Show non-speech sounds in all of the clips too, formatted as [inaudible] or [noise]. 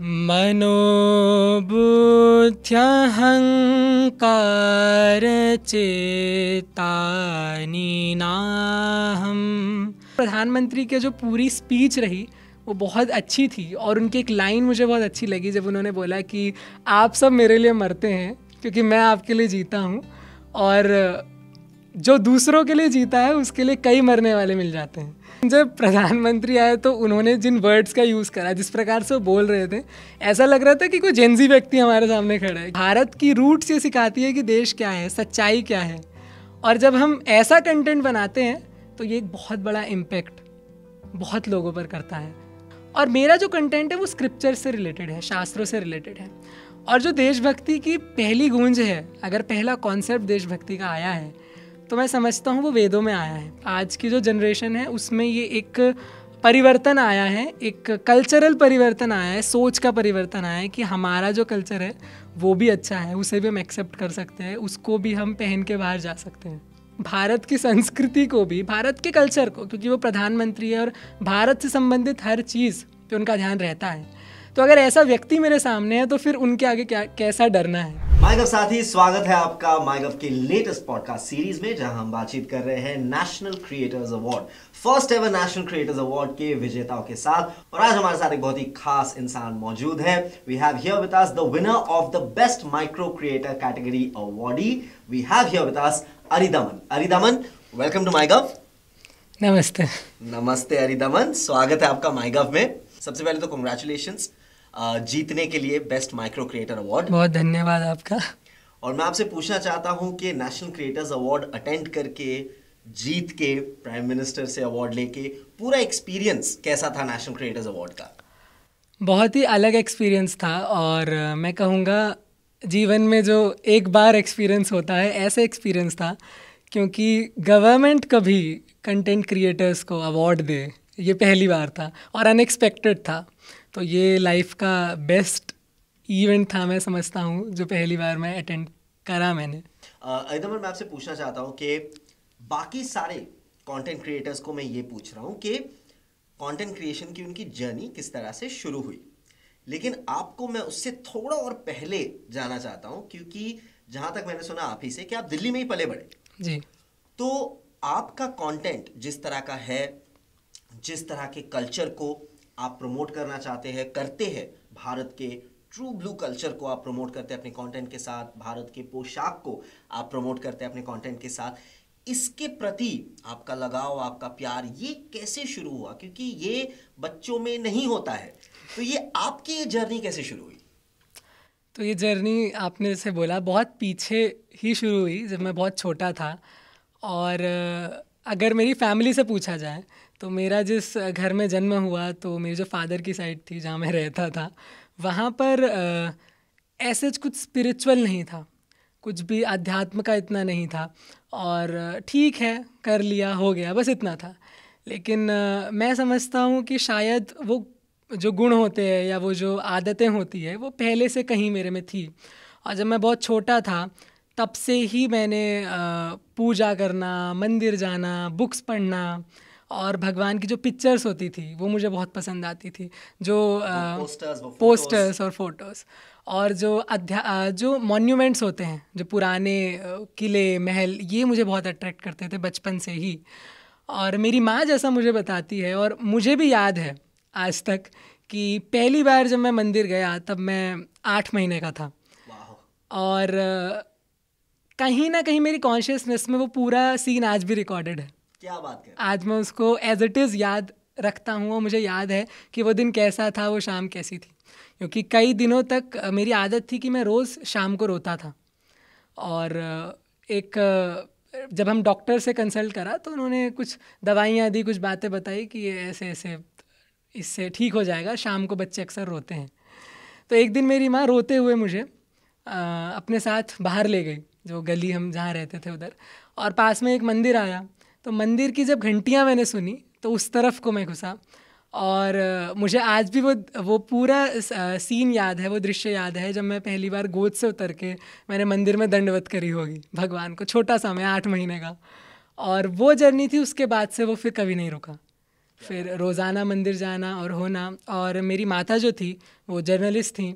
मनोबुद्ध्यहंकार नाहम् प्रधानमंत्री के जो पूरी स्पीच रही वो बहुत अच्छी थी और उनकी एक लाइन मुझे बहुत अच्छी लगी जब उन्होंने बोला कि आप सब मेरे लिए मरते हैं क्योंकि मैं आपके लिए जीता हूँ और जो दूसरों के लिए जीता है उसके लिए कई मरने वाले मिल जाते हैं जब प्रधानमंत्री आए तो उन्होंने जिन वर्ड्स का यूज़ करा जिस प्रकार से वो बोल रहे थे ऐसा लग रहा था कि कोई जेंजी व्यक्ति हमारे सामने खड़ा है भारत की रूट्स ये सिखाती है कि देश क्या है सच्चाई क्या है और जब हम ऐसा कंटेंट बनाते हैं तो ये एक बहुत बड़ा इम्पैक्ट बहुत लोगों पर करता है और मेरा जो कंटेंट है वो स्क्रिप्चर से रिलेटेड है शास्त्रों से रिलेटेड है और जो देशभक्ति की पहली गूंज है अगर पहला कॉन्सेप्ट देशभक्ति का आया है तो मैं समझता हूँ वो वेदों में आया है आज की जो जनरेशन है उसमें ये एक परिवर्तन आया है एक कल्चरल परिवर्तन आया है सोच का परिवर्तन आया है कि हमारा जो कल्चर है वो भी अच्छा है उसे भी हम एक्सेप्ट कर सकते हैं उसको भी हम पहन के बाहर जा सकते हैं भारत की संस्कृति को भी भारत के कल्चर को क्योंकि वो प्रधानमंत्री है और भारत से संबंधित हर चीज़ पे उनका ध्यान रहता है तो अगर ऐसा व्यक्ति मेरे सामने है तो फिर उनके आगे क्या कैसा डरना है माइगव साथी स्वागत है आपका माइगव के लेटेस्ट पॉडकास्ट सीरीज में जहां हम बातचीत कर रहे हैं national creators award first ever national creators award के विजेताओं के साथ और आज हमारे साथ एक बहुत ही खास इंसान मौजूद है we have here with us the winner of the best micro creator category awardee we have here with us Aridaman Aridaman welcome to MyGov namaste namaste Aridaman स्वागत है आपका माइगव में सबसे पहले तो कंग्रेचुलेशंस जीतने के लिए बेस्ट माइक्रो क्रिएटर अवार्ड बहुत धन्यवाद आपका और मैं आपसे पूछना चाहता हूँ कि नेशनल क्रिएटर्स अवार्ड अटेंड करके जीत के प्राइम मिनिस्टर से अवार्ड लेके पूरा एक्सपीरियंस कैसा था नेशनल क्रिएटर्स अवार्ड का बहुत ही अलग एक्सपीरियंस था और मैं कहूँगा जीवन में जो एक बार एक्सपीरियंस होता है ऐसे एक्सपीरियंस था क्योंकि गवर्नमेंट कभी कंटेंट क्रिएटर्स को अवार्ड दे ये पहली बार था और अनएक्सपेक्टेड था तो ये लाइफ का बेस्ट इवेंट था मैं समझता हूँ जो पहली बार मैं अटेंड करा मैंने एकदम मैं आपसे पूछना चाहता हूँ कि बाकी सारे कंटेंट क्रिएटर्स को मैं ये पूछ रहा हूँ कि कंटेंट क्रिएशन की उनकी जर्नी किस तरह से शुरू हुई लेकिन आपको मैं उससे थोड़ा और पहले जाना चाहता हूँ क्योंकि जहाँ तक मैंने सुना आप ही से कि आप दिल्ली में ही पले बढ़े जी तो आपका कंटेंट जिस तरह का है जिस तरह के कल्चर को आप प्रमोट करना चाहते हैं करते हैं भारत के ट्रू ब्लू कल्चर को आप प्रमोट करते हैं अपने कंटेंट के साथ भारत के पोशाक को आप प्रमोट करते हैं अपने कंटेंट के साथ इसके प्रति आपका लगाव आपका प्यार ये कैसे शुरू हुआ क्योंकि ये बच्चों में नहीं होता है तो ये आपकी ये जर्नी कैसे शुरू हुई तो ये जर्नी आपने जैसे बोला बहुत पीछे ही शुरू हुई जब मैं बहुत छोटा था और अगर मेरी फैमिली से पूछा जाए तो मेरा जिस घर में जन्म हुआ तो मेरे जो फादर की साइड थी जहाँ मैं रहता था वहाँ पर ऐसे कुछ स्पिरिचुअल नहीं था कुछ भी अध्यात्म का इतना नहीं था और ठीक है कर लिया हो गया बस इतना था लेकिन आ, मैं समझता हूँ कि शायद वो जो गुण होते हैं या वो जो आदतें होती है वो पहले से कहीं मेरे में थी और जब मैं बहुत छोटा था तब से ही मैंने पूजा करना मंदिर जाना बुक्स पढ़ना और भगवान की जो पिक्चर्स होती थी वो मुझे बहुत पसंद आती थी जो पोस्टर्स पोस्टर्स और फोटोज़ और जो अध्या जो मॉन्यूमेंट्स होते हैं जो पुराने किले महल ये मुझे बहुत अट्रैक्ट करते थे बचपन से ही और मेरी माँ जैसा मुझे बताती है और मुझे भी याद है आज तक कि पहली बार जब मैं मंदिर गया तब मैं आठ महीने का था और कहीं ना कहीं मेरी कॉन्शियसनेस में वो पूरा सीन आज भी रिकॉर्डेड है क्या बात कर आज मैं उसको एज इट इज़ याद रखता हूँ और मुझे याद है कि वो दिन कैसा था वो शाम कैसी थी क्योंकि कई दिनों तक मेरी आदत थी कि मैं रोज़ शाम को रोता था और एक जब हम डॉक्टर से कंसल्ट करा तो उन्होंने कुछ दवाइयाँ दी कुछ बातें बताई कि ऐसे ऐसे इससे ठीक हो जाएगा शाम को बच्चे अक्सर रोते हैं तो एक दिन मेरी माँ रोते हुए मुझे आ, अपने साथ बाहर ले गई जो गली हम जहाँ रहते थे उधर और पास में एक मंदिर आया तो मंदिर की जब घंटियाँ मैंने सुनी तो उस तरफ को मैं घुसा और मुझे आज भी वो वो पूरा सीन याद है वो दृश्य याद है जब मैं पहली बार गोद से उतर के मैंने मंदिर में दंडवत करी होगी भगवान को छोटा सा मैं आठ महीने का और वो जर्नी थी उसके बाद से वो फिर कभी नहीं रुका फिर रोज़ाना मंदिर जाना और होना और मेरी माता जो थी वो जर्नलिस्ट थी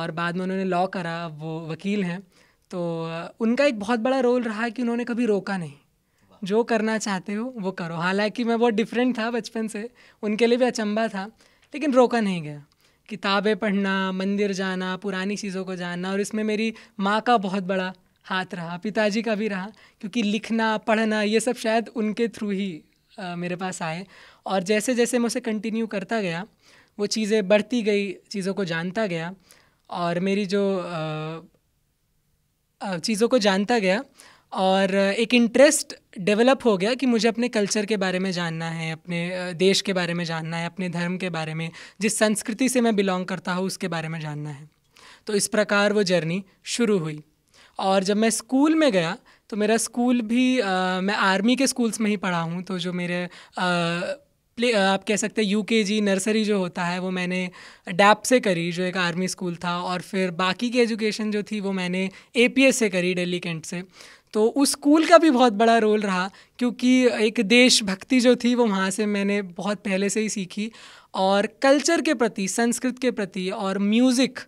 और बाद में उन्होंने लॉ करा वो वकील हैं तो उनका एक बहुत बड़ा रोल रहा कि उन्होंने कभी रोका नहीं जो करना चाहते हो वो करो हालांकि मैं बहुत डिफरेंट था बचपन से उनके लिए भी अचंबा था लेकिन रोका नहीं गया किताबें पढ़ना मंदिर जाना पुरानी चीज़ों को जानना और इसमें मेरी माँ का बहुत बड़ा हाथ रहा पिताजी का भी रहा क्योंकि लिखना पढ़ना ये सब शायद उनके थ्रू ही आ, मेरे पास आए और जैसे जैसे मैं उसे कंटिन्यू करता गया वो चीज़ें बढ़ती गई चीज़ों को जानता गया और मेरी जो चीज़ों को जानता गया और एक इंटरेस्ट डेवलप हो गया कि मुझे अपने कल्चर के बारे में जानना है अपने देश के बारे में जानना है अपने धर्म के बारे में जिस संस्कृति से मैं बिलोंग करता हूँ उसके बारे में जानना है तो इस प्रकार वो जर्नी शुरू हुई और जब मैं स्कूल में गया तो मेरा स्कूल भी आ, मैं आर्मी के स्कूल्स में ही पढ़ा हूँ तो जो मेरे आ, प्ले आप कह सकते हैं यू के जी नर्सरी जो होता है वो मैंने डैप से करी जो एक आर्मी स्कूल था और फिर बाकी की एजुकेशन जो थी वो मैंने ए पी एस से करी डेली कैंट से तो उस स्कूल का भी बहुत बड़ा रोल रहा क्योंकि एक देशभक्ति जो थी वो वहाँ से मैंने बहुत पहले से ही सीखी और कल्चर के प्रति संस्कृत के प्रति और म्यूज़िक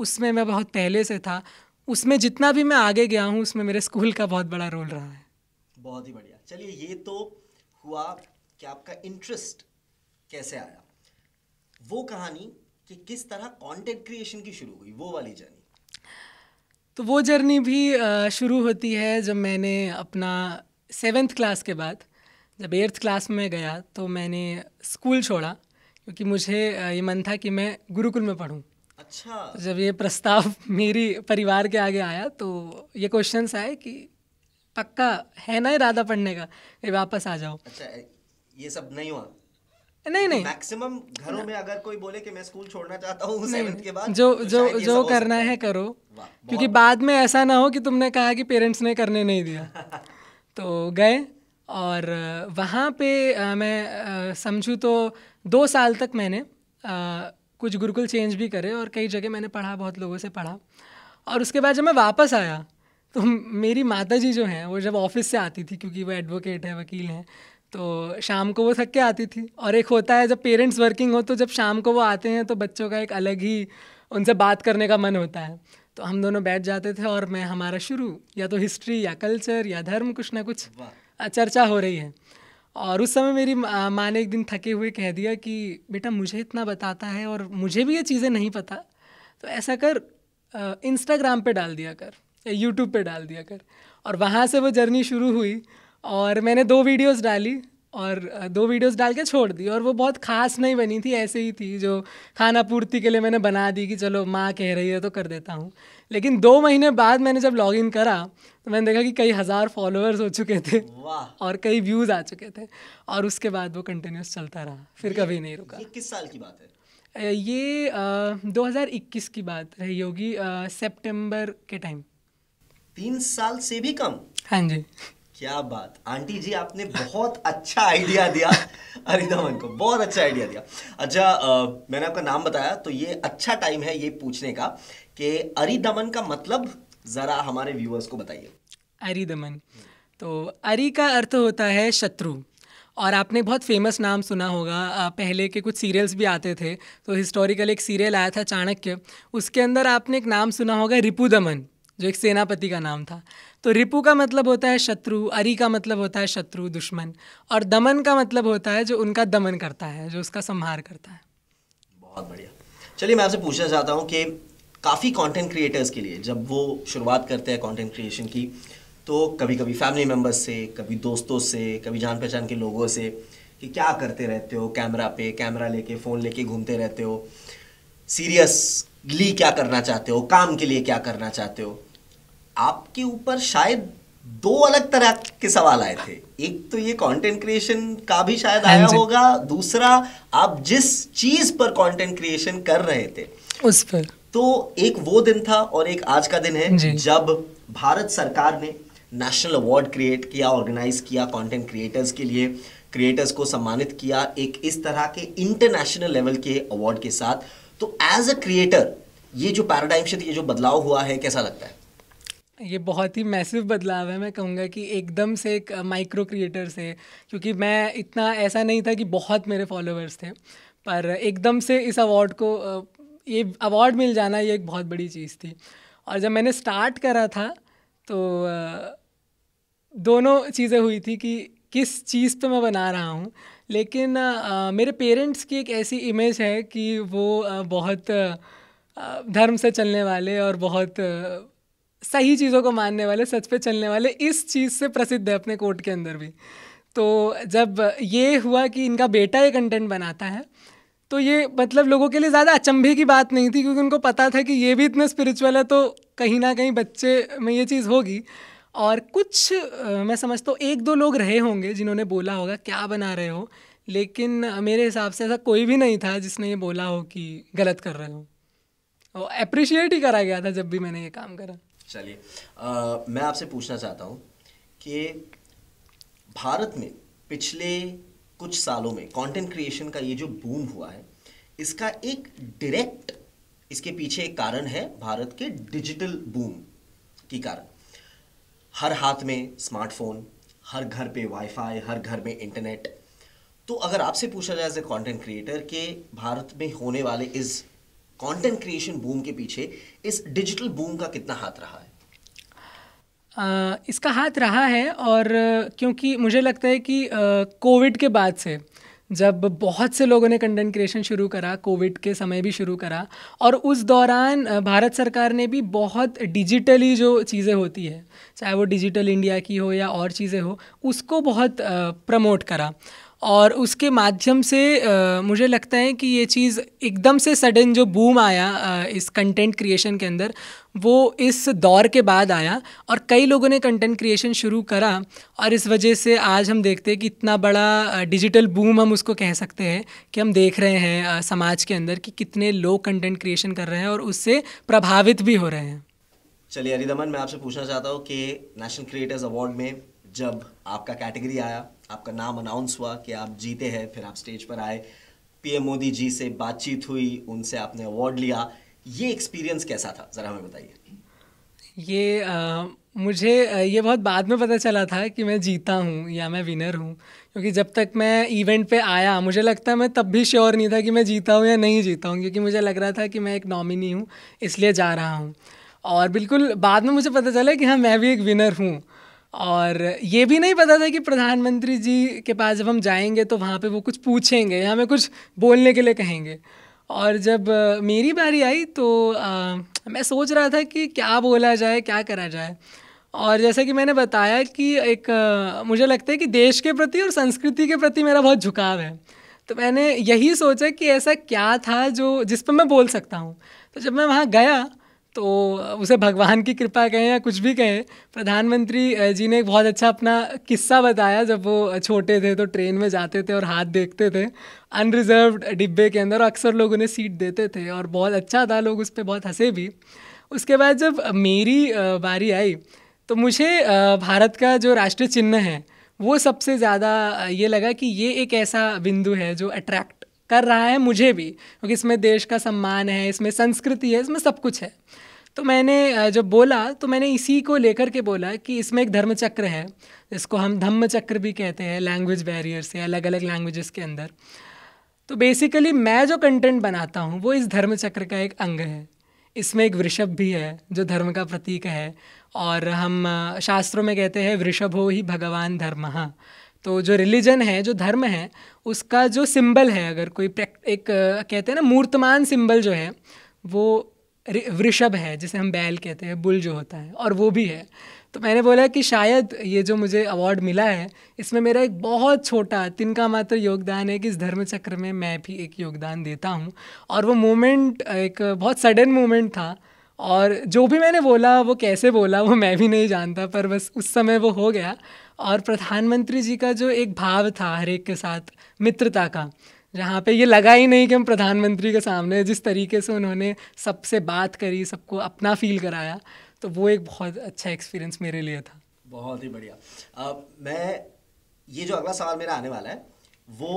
उसमें मैं बहुत पहले से था उसमें जितना भी मैं आगे गया हूँ उसमें मेरे स्कूल का बहुत बड़ा रोल रहा है बहुत ही बढ़िया चलिए ये तो हुआ कि आपका इंटरेस्ट कैसे आया वो कहानी कि किस तरह कंटेंट क्रिएशन की शुरू हुई वो वाली जानी तो वो जर्नी भी शुरू होती है जब मैंने अपना सेवेंथ क्लास के बाद जब एट्थ क्लास में गया तो मैंने स्कूल छोड़ा क्योंकि मुझे ये मन था कि मैं गुरुकुल में पढ़ूँ अच्छा तो जब ये प्रस्ताव [laughs] मेरी परिवार के आगे आया तो ये क्वेश्चन आए कि पक्का है ना इरादा पढ़ने का वापस आ जाओ अच्छा ये सब नहीं हुआ नहीं नहीं मैक्सिमम घरों में अगर कोई बोले कि मैं स्कूल छोड़ना चाहता हूँ सेवन्थ के बाद जो तो जो जो करना है करो क्योंकि बाद में ऐसा ना हो कि तुमने कहा कि पेरेंट्स ने करने नहीं दिया [laughs] तो गए और वहाँ पे मैं समझूँ तो दो साल तक मैंने कुछ गुरुकुल चेंज भी करे और कई जगह मैंने पढ़ा बहुत लोगों से पढ़ा और उसके बाद जब मैं वापस आया तो मेरी माता जी जो हैं वो जब ऑफिस से आती थी क्योंकि वो एडवोकेट है वकील हैं तो शाम को वो थक के आती थी और एक होता है जब पेरेंट्स वर्किंग हो तो जब शाम को वो आते हैं तो बच्चों का एक अलग ही उनसे बात करने का मन होता है तो हम दोनों बैठ जाते थे और मैं हमारा शुरू या तो हिस्ट्री या कल्चर या धर्म कुछ ना कुछ चर्चा हो रही है और उस समय मेरी माँ ने एक दिन थके हुए कह दिया कि बेटा मुझे इतना बताता है और मुझे भी ये चीज़ें नहीं पता तो ऐसा कर इंस्टाग्राम पे डाल दिया कर या यूट्यूब पे डाल दिया कर और वहाँ से वो जर्नी शुरू हुई और मैंने दो वीडियोस डाली और दो वीडियोस डाल के छोड़ दी और वो बहुत खास नहीं बनी थी ऐसे ही थी जो खाना पूर्ति के लिए मैंने बना दी कि चलो माँ कह रही है तो कर देता हूँ लेकिन दो महीने बाद मैंने जब लॉग इन करा तो मैंने देखा कि कई हज़ार फॉलोअर्स हो चुके थे और कई व्यूज़ आ चुके थे और उसके बाद वो कंटिन्यूस चलता रहा फिर कभी नहीं रुका इक्कीस किस साल की बात है ये आ, 2021 की बात रही होगी सितंबर के टाइम तीन साल से भी कम हाँ जी क्या बात आंटी जी आपने बहुत अच्छा आइडिया दिया अरिंदमन को बहुत अच्छा आइडिया दिया अच्छा आ, मैंने आपका नाम बताया तो ये अच्छा टाइम है ये पूछने का कि अरिदमन का मतलब ज़रा हमारे व्यूअर्स को बताइए अरिदमन तो अरि का अर्थ होता है शत्रु और आपने बहुत फेमस नाम सुना होगा पहले के कुछ सीरियल्स भी आते थे तो हिस्टोरिकल एक सीरियल आया था चाणक्य उसके अंदर आपने एक नाम सुना होगा रिपू दमन जो एक सेनापति का नाम था तो रिपु का मतलब होता है शत्रु अरी का मतलब होता है शत्रु दुश्मन और दमन का मतलब होता है जो उनका दमन करता है जो उसका संहार करता है बहुत बढ़िया चलिए मैं आपसे पूछना चाहता हूँ कि काफ़ी कंटेंट क्रिएटर्स के लिए जब वो शुरुआत करते हैं कंटेंट क्रिएशन की तो कभी कभी फैमिली मेम्बर्स से कभी दोस्तों से कभी जान पहचान के लोगों से कि क्या करते रहते हो कैमरा पे कैमरा लेके फ़ोन लेके घूमते रहते हो सीरियसली क्या करना चाहते हो काम के लिए क्या करना चाहते हो आपके ऊपर शायद दो अलग तरह के सवाल आए थे एक तो ये कंटेंट क्रिएशन का भी शायद हाँ आया होगा दूसरा आप जिस चीज पर कंटेंट क्रिएशन कर रहे थे उस पर तो एक वो दिन था और एक आज का दिन है जब भारत सरकार ने नेशनल अवार्ड क्रिएट किया ऑर्गेनाइज किया कंटेंट क्रिएटर्स के लिए क्रिएटर्स को सम्मानित किया एक इस तरह के इंटरनेशनल लेवल के अवार्ड के साथ तो एज अ क्रिएटर ये जो पैराडाइम शिफ्ट ये जो बदलाव हुआ है कैसा लगता है ये बहुत ही मैसिव बदलाव है मैं कहूँगा कि एकदम से एक माइक्रो क्रिएटर से क्योंकि मैं इतना ऐसा नहीं था कि बहुत मेरे फॉलोअर्स थे पर एकदम से इस अवार्ड को ये अवार्ड मिल जाना ये एक बहुत बड़ी चीज़ थी और जब मैंने स्टार्ट करा था तो दोनों चीज़ें हुई थी कि किस चीज़ पे मैं बना रहा हूँ लेकिन आ, मेरे पेरेंट्स की एक ऐसी इमेज है कि वो आ, बहुत आ, धर्म से चलने वाले और बहुत सही चीज़ों को मानने वाले सच पे चलने वाले इस चीज़ से प्रसिद्ध है अपने कोर्ट के अंदर भी तो जब ये हुआ कि इनका बेटा ये कंटेंट बनाता है तो ये मतलब लोगों के लिए ज़्यादा अचंभे की बात नहीं थी क्योंकि उनको पता था कि ये भी इतने स्पिरिचुअल है तो कहीं ना कहीं बच्चे में ये चीज़ होगी और कुछ मैं समझता हूँ एक दो लोग रहे होंगे जिन्होंने बोला होगा क्या बना रहे हो लेकिन मेरे हिसाब से ऐसा कोई भी नहीं था जिसने ये बोला हो कि गलत कर रहे हो और अप्रिशिएट ही करा गया था जब भी मैंने ये काम करा चलिए मैं आपसे पूछना चाहता हूँ कि भारत में पिछले कुछ सालों में कंटेंट क्रिएशन का ये जो बूम हुआ है इसका एक डायरेक्ट इसके पीछे एक कारण है भारत के डिजिटल बूम की कारण हर हाथ में स्मार्टफोन हर घर पे वाईफाई हर घर में इंटरनेट तो अगर आपसे पूछा जाए एज ए कॉन्टेंट क्रिएटर के भारत में होने वाले इस कंटेंट क्रिएशन बूम के पीछे इस डिजिटल बूम का कितना हाथ रहा है आ, इसका हाथ रहा है और क्योंकि मुझे लगता है कि कोविड के बाद से जब बहुत से लोगों ने कंटेंट क्रिएशन शुरू करा कोविड के समय भी शुरू करा और उस दौरान भारत सरकार ने भी बहुत डिजिटली जो चीज़ें होती है चाहे वो डिजिटल इंडिया की हो या और चीज़ें हो उसको बहुत प्रमोट करा और उसके माध्यम से आ, मुझे लगता है कि ये चीज़ एकदम से सडन जो बूम आया आ, इस कंटेंट क्रिएशन के अंदर वो इस दौर के बाद आया और कई लोगों ने कंटेंट क्रिएशन शुरू करा और इस वजह से आज हम देखते हैं कि इतना बड़ा डिजिटल बूम हम उसको कह सकते हैं कि हम देख रहे हैं समाज के अंदर कि कितने लोग कंटेंट क्रिएशन कर रहे हैं और उससे प्रभावित भी हो रहे हैं चलिए अरिदमन मैं आपसे पूछना चाहता हूँ कि नेशनल क्रिएटर्स अवार्ड में जब आपका कैटेगरी आया आपका नाम अनाउंस हुआ कि आप जीते हैं फिर आप स्टेज पर आए पीएम मोदी जी से बातचीत हुई उनसे आपने अवार्ड लिया ये एक्सपीरियंस कैसा था ज़रा हमें बताइए ये आ, मुझे ये बहुत बाद में पता चला था कि मैं जीता हूँ या मैं विनर हूँ क्योंकि जब तक मैं इवेंट पे आया मुझे लगता है मैं तब भी श्योर नहीं था कि मैं जीता हूँ या नहीं जीता हूँ क्योंकि मुझे लग रहा था कि मैं एक नॉमिनी हूँ इसलिए जा रहा हूँ और बिल्कुल बाद में मुझे पता चला कि हाँ मैं भी एक विनर हूँ और ये भी नहीं पता था कि प्रधानमंत्री जी के पास जब हम जाएंगे तो वहाँ पे वो कुछ पूछेंगे हमें कुछ बोलने के लिए कहेंगे और जब मेरी बारी आई तो आ, मैं सोच रहा था कि क्या बोला जाए क्या करा जाए और जैसा कि मैंने बताया कि एक आ, मुझे लगता है कि देश के प्रति और संस्कृति के प्रति मेरा बहुत झुकाव है तो मैंने यही सोचा कि ऐसा क्या था जो जिस पर मैं बोल सकता हूँ तो जब मैं वहाँ गया तो उसे भगवान की कृपा कहें या कुछ भी कहें प्रधानमंत्री जी ने एक बहुत अच्छा अपना किस्सा बताया जब वो छोटे थे तो ट्रेन में जाते थे और हाथ देखते थे अनरिजर्व डिब्बे के अंदर अक्सर लोग उन्हें सीट देते थे और बहुत अच्छा था लोग उस पर बहुत हंसे भी उसके बाद जब मेरी बारी आई तो मुझे भारत का जो राष्ट्रीय चिन्ह है वो सबसे ज़्यादा ये लगा कि ये एक ऐसा बिंदु है जो अट्रैक्ट कर रहा है मुझे भी क्योंकि इसमें देश का सम्मान है इसमें संस्कृति है इसमें सब कुछ है तो मैंने जब बोला तो मैंने इसी को लेकर के बोला कि इसमें एक धर्म चक्र है इसको हम धम्म चक्र भी कहते हैं लैंग्वेज बैरियर से अलग अलग लैंग्वेजेस के अंदर तो बेसिकली मैं जो कंटेंट बनाता हूँ वो इस धर्म चक्र का एक अंग है इसमें एक वृषभ भी है जो धर्म का प्रतीक है और हम शास्त्रों में कहते हैं वृषभ हो ही भगवान धर्म हाँ तो जो रिलीजन है जो धर्म है उसका जो सिंबल है अगर कोई एक कहते हैं ना मूर्तमान सिंबल जो है वो वृषभ है जिसे हम बैल कहते हैं बुल जो होता है और वो भी है तो मैंने बोला कि शायद ये जो मुझे अवार्ड मिला है इसमें मेरा एक बहुत छोटा तिनका मात्र योगदान है कि इस धर्म चक्र में मैं भी एक योगदान देता हूँ और वो मोमेंट एक बहुत सडन मोमेंट था और जो भी मैंने बोला वो कैसे बोला वो मैं भी नहीं जानता पर बस उस समय वो हो गया और प्रधानमंत्री जी का जो एक भाव था हर एक के साथ मित्रता का जहाँ पे ये लगा ही नहीं कि हम प्रधानमंत्री के सामने जिस तरीके से उन्होंने सबसे बात करी सबको अपना फील कराया तो वो एक बहुत अच्छा एक्सपीरियंस मेरे लिए था बहुत ही बढ़िया अब मैं ये जो अगला सवाल मेरा आने वाला है वो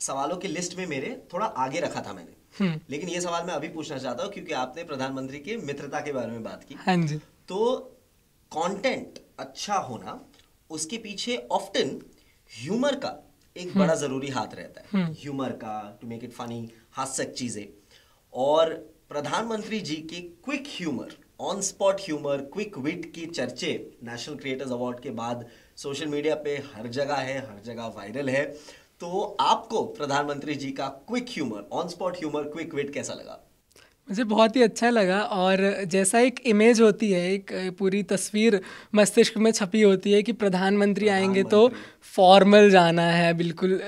सवालों की लिस्ट में मेरे थोड़ा आगे रखा था मैंने हम्म। लेकिन ये सवाल मैं अभी पूछना चाहता हूँ क्योंकि आपने प्रधानमंत्री के मित्रता के बारे में बात की हाँ जी तो कंटेंट अच्छा होना उसके पीछे ऑफ्टन ह्यूमर का एक बड़ा हम्म। ज़रूरी हाथ रहता है ह्यूमर का टू मेक इट फनी हास्यक चीज़ें और प्रधानमंत्री जी के quick humour on spot humour quick wit के चर्चे नेशनल क्रिएटर्स अवार्ड के बाद सोशल मीडिया पे हर जगह है हर जगह वायरल है तो आपको प्रधानमंत्री जी का quick humour on spot humour quick wit कैसा लगा मुझे बहुत ही अच्छा लगा और जैसा एक इमेज होती है एक पूरी तस्वीर मस्तिष्क में छपी होती है कि प्रधानमंत्री आएंगे तो फॉर्मल जाना है बिल्कुल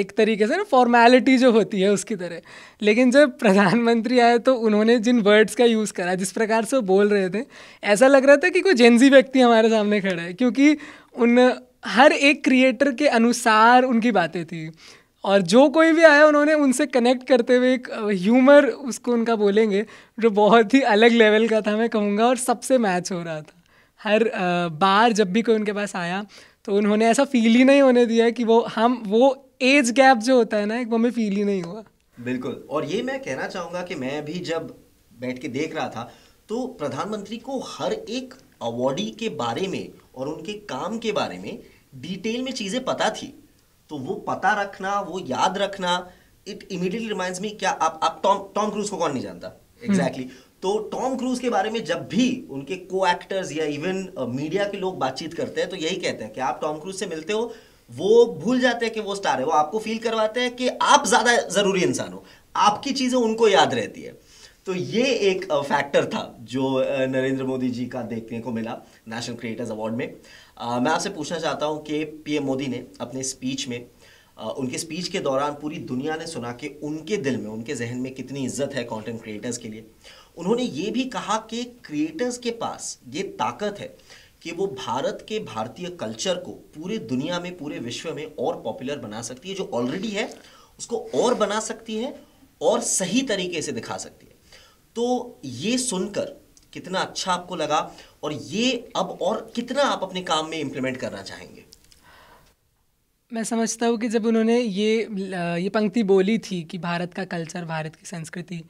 एक तरीके से ना फॉर्मेलिटी जो होती है उसकी तरह लेकिन जब प्रधानमंत्री आए तो उन्होंने जिन वर्ड्स का यूज़ करा जिस प्रकार से वो बोल रहे थे ऐसा लग रहा था कि कोई जेंजी व्यक्ति हमारे सामने खड़ा है क्योंकि उन हर एक क्रिएटर के अनुसार उनकी बातें थी और जो कोई भी आया उन्होंने उनसे कनेक्ट करते हुए एक ह्यूमर उसको उनका बोलेंगे जो बहुत ही अलग लेवल का था मैं कहूँगा और सबसे मैच हो रहा था हर बार जब भी कोई उनके पास आया तो उन्होंने ऐसा फील ही नहीं होने दिया कि वो हम वो एज गैप जो होता है ना एक वो हमें फील ही नहीं हुआ बिल्कुल और ये मैं कहना चाहूँगा कि मैं भी जब बैठ के देख रहा था तो प्रधानमंत्री को हर एक अवॉर्डी के बारे में और उनके काम के बारे में डिटेल में चीज़ें पता थी तो वो पता रखना वो याद रखना इट इमीडिएटली रिमाइंड्स मी क्या आप आप टॉम टॉम क्रूज को कौन नहीं जानता एग्जैक्टली हम्म। exactly. तो टॉम क्रूज के बारे में जब भी उनके को एक्टर्स या इवन मीडिया uh, के लोग बातचीत करते हैं तो यही कहते हैं कि आप टॉम क्रूज से मिलते हो वो भूल जाते हैं कि वो स्टार है वो आपको फील करवाते हैं कि आप ज्यादा जरूरी इंसान हो आपकी चीजें उनको याद रहती है तो ये एक फैक्टर uh, था जो uh, नरेंद्र मोदी जी का देखने को मिला नेशनल क्रिएटर्स अवार्ड में आ, मैं आपसे पूछना चाहता हूँ कि पीएम मोदी ने अपने स्पीच में आ, उनके स्पीच के दौरान पूरी दुनिया ने सुना कि उनके दिल में उनके जहन में कितनी इज्जत है कंटेंट क्रिएटर्स के लिए उन्होंने ये भी कहा कि क्रिएटर्स के पास ये ताकत है कि वो भारत के भारतीय कल्चर को पूरे दुनिया में पूरे विश्व में और पॉपुलर बना सकती है जो ऑलरेडी है उसको और बना सकती है और सही तरीके से दिखा सकती है तो ये सुनकर कितना अच्छा आपको लगा और ये अब और कितना आप अपने काम में इम्प्लीमेंट करना चाहेंगे मैं समझता हूँ कि जब उन्होंने ये ये पंक्ति बोली थी कि भारत का कल्चर भारत की संस्कृति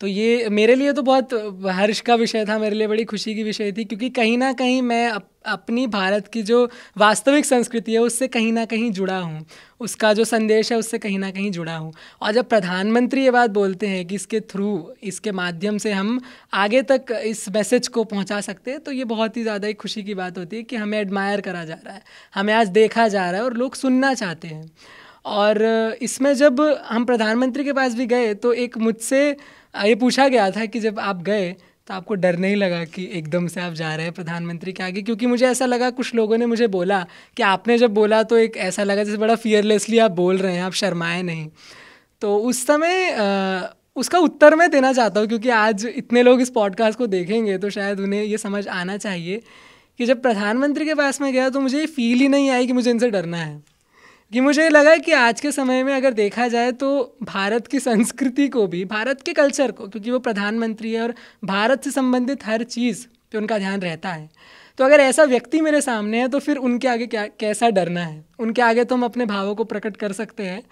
तो ये मेरे लिए तो बहुत हर्ष का विषय था मेरे लिए बड़ी खुशी की विषय थी क्योंकि कहीं ना कहीं मैं अप, अपनी भारत की जो वास्तविक संस्कृति है उससे कहीं ना कहीं जुड़ा हूँ उसका जो संदेश है उससे कहीं ना कहीं जुड़ा हूँ और जब प्रधानमंत्री ये बात बोलते हैं कि इसके थ्रू इसके माध्यम से हम आगे तक इस मैसेज को पहुँचा सकते हैं तो ये बहुत ही ज़्यादा एक खुशी की बात होती है कि हमें एडमायर करा जा रहा है हमें आज देखा जा रहा है और लोग सुनना चाहते हैं और इसमें जब हम प्रधानमंत्री के पास भी गए तो एक मुझसे ये पूछा गया था कि जब आप गए तो आपको डर नहीं लगा कि एकदम से आप जा रहे हैं प्रधानमंत्री के आगे क्योंकि मुझे ऐसा लगा कुछ लोगों ने मुझे बोला कि आपने जब बोला तो एक ऐसा लगा जैसे बड़ा फियरलेसली आप बोल रहे हैं आप शर्माए नहीं तो उस समय आ, उसका उत्तर मैं देना चाहता हूँ क्योंकि आज इतने लोग इस पॉडकास्ट को देखेंगे तो शायद उन्हें ये समझ आना चाहिए कि जब प्रधानमंत्री के पास में गया तो मुझे फील ही नहीं आई कि मुझे इनसे डरना है कि मुझे लगा कि आज के समय में अगर देखा जाए तो भारत की संस्कृति को भी भारत के कल्चर को क्योंकि वो प्रधानमंत्री है और भारत से संबंधित हर चीज़ पे उनका ध्यान रहता है तो अगर ऐसा व्यक्ति मेरे सामने है तो फिर उनके आगे क्या कैसा डरना है उनके आगे तो हम अपने भावों को प्रकट कर सकते हैं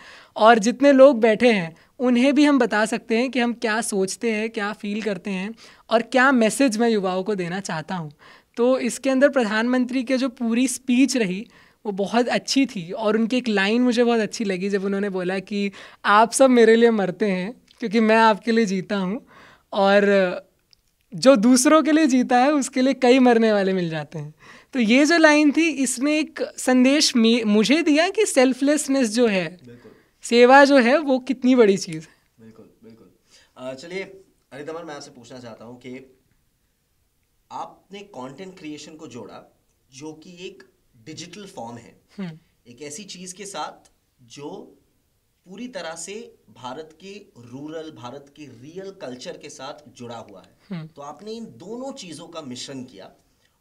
और जितने लोग बैठे हैं उन्हें भी हम बता सकते हैं कि हम क्या सोचते हैं क्या फील करते हैं और क्या मैसेज मैं युवाओं को देना चाहता हूँ तो इसके अंदर प्रधानमंत्री के जो पूरी स्पीच रही वो बहुत अच्छी थी और उनकी एक लाइन मुझे बहुत अच्छी लगी जब उन्होंने बोला कि आप सब मेरे लिए मरते हैं क्योंकि मैं आपके लिए जीता हूँ और जो दूसरों के लिए जीता है उसके लिए कई मरने वाले मिल जाते हैं तो ये जो लाइन थी इसने एक संदेश मुझे दिया कि सेल्फलेसनेस जो है सेवा जो है वो कितनी बड़ी चीज़ है बिल्कुल बिल्कुल चलिए अरिदमन मैं आपसे पूछना चाहता हूँ कि आपने कंटेंट क्रिएशन को जोड़ा जो कि एक डिजिटल फॉर्म है हम्म। एक ऐसी चीज के साथ जो पूरी तरह से भारत के रूरल भारत के रियल कल्चर के साथ जुड़ा हुआ है हम्म। तो आपने इन दोनों चीजों का मिश्रण किया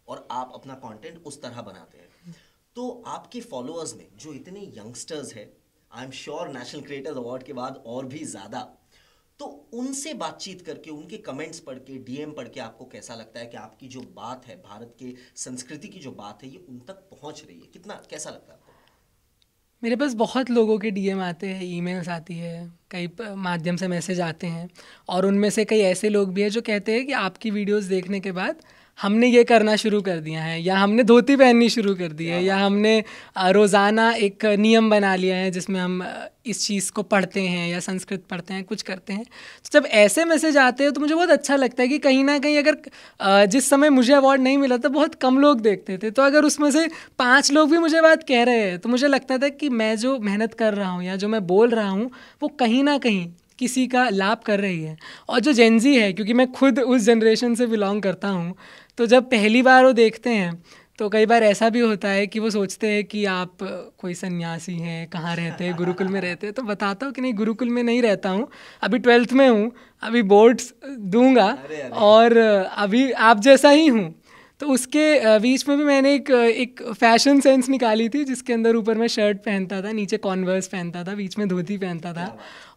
और आप अपना कंटेंट उस तरह बनाते हैं हम्म। तो आपके फॉलोअर्स में जो इतने यंगस्टर्स है I am sure national creators award के बाद और भी ज्यादा तो उनसे बातचीत करके उनके कमेंट्स पढ़ के डीएम पढ़ के आपको कैसा लगता है कि आपकी जो बात है भारत के संस्कृति की जो बात है ये उन तक पहुंच रही है कितना कैसा लगता है आपको मेरे पास बहुत लोगों के डीएम आते हैं ईमेल्स आती है कई माध्यम से मैसेज आते हैं और उनमें से कई ऐसे लोग भी हैं जो कहते हैं कि आपकी वीडियोस देखने के बाद हमने ये करना शुरू कर दिया है या हमने धोती पहननी शुरू कर दी है या हमने रोज़ाना एक नियम बना लिया है जिसमें हम इस चीज़ को पढ़ते हैं या संस्कृत पढ़ते हैं कुछ करते हैं तो जब ऐसे मैसेज आते हैं तो मुझे बहुत अच्छा लगता है कि कहीं ना कहीं अगर जिस समय मुझे अवार्ड नहीं मिला था बहुत कम लोग देखते थे तो अगर उसमें से पाँच लोग भी मुझे बात कह रहे हैं तो मुझे लगता था कि मैं जो मेहनत कर रहा हूँ या जो मैं बोल रहा हूँ वो कहीं ना कहीं किसी का लाभ कर रही है और जो जेंजी है क्योंकि मैं खुद उस जनरेशन से बिलोंग करता हूँ तो जब पहली बार वो देखते हैं तो कई बार ऐसा भी होता है कि वो सोचते हैं कि आप कोई सन्यासी हैं कहाँ रहते हैं गुरुकुल में रहते हैं तो बताता हूँ कि नहीं गुरुकुल में नहीं रहता हूँ अभी ट्वेल्थ में हूँ अभी बोर्ड्स दूंगा और अभी आप जैसा ही हूँ तो उसके बीच में भी मैंने एक एक फैशन सेंस निकाली थी जिसके अंदर ऊपर मैं शर्ट पहनता था नीचे कॉन्वर्स पहनता था बीच में धोती पहनता था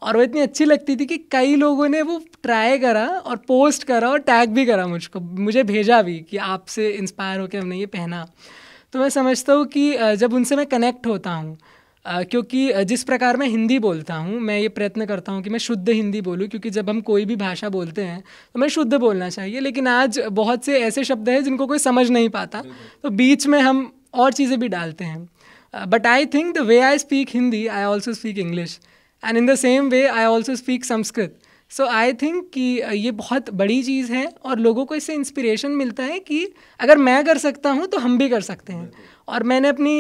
और वो इतनी अच्छी लगती थी कि कई लोगों ने वो ट्राई करा और पोस्ट करा और टैग भी करा मुझको मुझे भेजा भी कि आपसे इंस्पायर होकर हमने ये पहना तो मैं समझता हूँ कि जब उनसे मैं कनेक्ट होता हूँ क्योंकि जिस प्रकार मैं हिंदी बोलता हूँ मैं ये प्रयत्न करता हूँ कि मैं शुद्ध हिंदी बोलूँ क्योंकि जब हम कोई भी भाषा बोलते हैं तो हमें शुद्ध बोलना चाहिए लेकिन आज बहुत से ऐसे शब्द हैं जिनको कोई समझ नहीं पाता तो बीच में हम और चीज़ें भी डालते हैं but I think the way I speak Hindi I also speak English and in the same way I also speak Sanskrit so I think कि ये बहुत बड़ी चीज़ है और लोगों को इससे इंस्पिरेशन मिलता है कि अगर मैं कर सकता हूँ तो हम भी कर सकते हैं और मैंने अपनी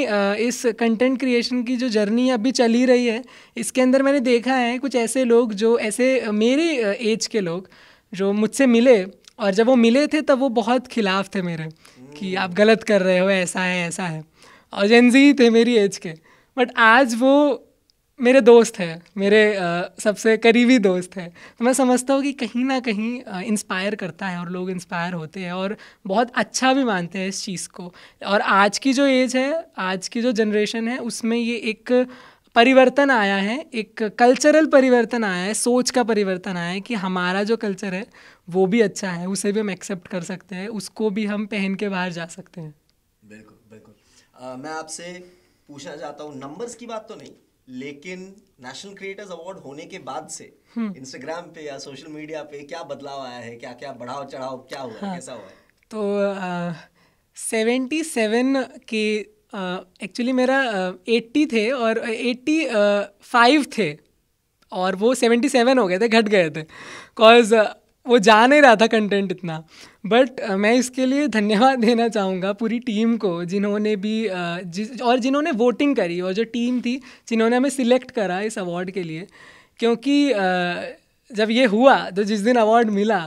इस कंटेंट क्रिएशन की जो जर्नी अभी चली रही है इसके अंदर मैंने देखा है कुछ ऐसे लोग जो ऐसे मेरे एज के लोग जो मुझसे मिले और जब वो मिले थे तब वो बहुत खिलाफ थे मेरे कि hmm. आप गलत कर रहे हो ऐसा है ऐसा है और जेंजी थे मेरी एज के बट आज वो मेरे दोस्त हैं मेरे सबसे करीबी दोस्त हैं तो मैं समझता हूँ कि कहीं ना कहीं इंस्पायर करता है और लोग इंस्पायर होते हैं और बहुत अच्छा भी मानते हैं इस चीज़ को और आज की जो एज है आज की जो जनरेशन है उसमें ये एक परिवर्तन आया है एक कल्चरल परिवर्तन आया है सोच का परिवर्तन आया है कि हमारा जो कल्चर है वो भी अच्छा है उसे भी हम एक्सेप्ट कर सकते हैं उसको भी हम पहन के बाहर जा सकते हैं बिल्कुल बिल्कुल मैं आपसे पूछना चाहता हूँ नंबर्स की बात तो नहीं लेकिन नेशनल क्रिएटर्स अवार्ड होने के बाद से इंस्टाग्राम हम्म। पे या सोशल मीडिया पे क्या बदलाव आया है क्या क्या बढ़ाव चढ़ाव क्या हुआ हाँ, कैसा हुआ है? तो सेवेंटी सेवन के एक्चुअली मेरा एट्टी थे और एट्टी फाइव थे और वो सेवेंटी सेवन हो गए थे घट गए थे बिकॉज वो जा नहीं रहा था कंटेंट इतना बट uh, मैं इसके लिए धन्यवाद देना चाहूँगा पूरी टीम को जिन्होंने भी uh, जिस और जिन्होंने वोटिंग करी और जो टीम थी जिन्होंने हमें सिलेक्ट करा इस अवार्ड के लिए क्योंकि uh, जब ये हुआ तो जिस दिन अवार्ड मिला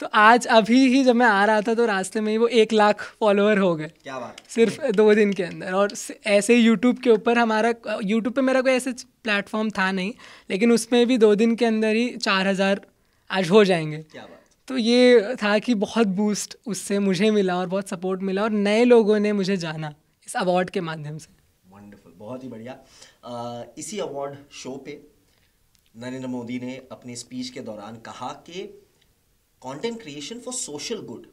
तो आज अभी ही जब मैं आ रहा था तो रास्ते में ही वो एक लाख फॉलोअर हो गए क्या बात सिर्फ दो दिन के अंदर और ऐसे ही यूट्यूब के ऊपर हमारा यूट्यूब पे मेरा कोई ऐसे प्लेटफॉर्म था नहीं लेकिन उसमें भी दो दिन के अंदर ही चार हज़ार आज हो जाएंगे क्या बात तो ये था कि बहुत बूस्ट उससे मुझे मिला और बहुत सपोर्ट मिला और नए लोगों ने मुझे जाना इस अवार्ड के माध्यम से वंडरफुल बहुत ही बढ़िया इसी अवार्ड शो पे नरेंद्र मोदी ने अपनी स्पीच के दौरान कहा कि content creation for social good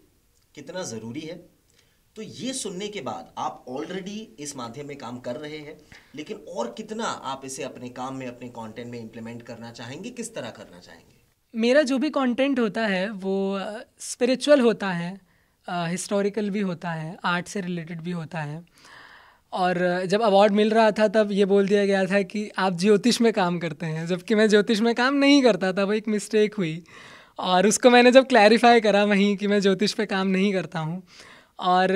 कितना ज़रूरी है तो ये सुनने के बाद आप ऑलरेडी इस माध्यम में काम कर रहे हैं लेकिन और कितना आप इसे अपने काम में अपने कंटेंट में इम्प्लीमेंट करना चाहेंगे किस तरह करना चाहेंगे मेरा जो भी कंटेंट होता है वो स्पिरिचुअल uh, होता है हिस्टोरिकल uh, भी होता है आर्ट से रिलेटेड भी होता है और uh, जब अवार्ड मिल रहा था तब ये बोल दिया गया था कि आप ज्योतिष में काम करते हैं जबकि मैं ज्योतिष में काम नहीं करता था वो एक मिस्टेक हुई और उसको मैंने जब क्लैरिफाई करा वहीं कि मैं ज्योतिष पे काम नहीं करता हूँ और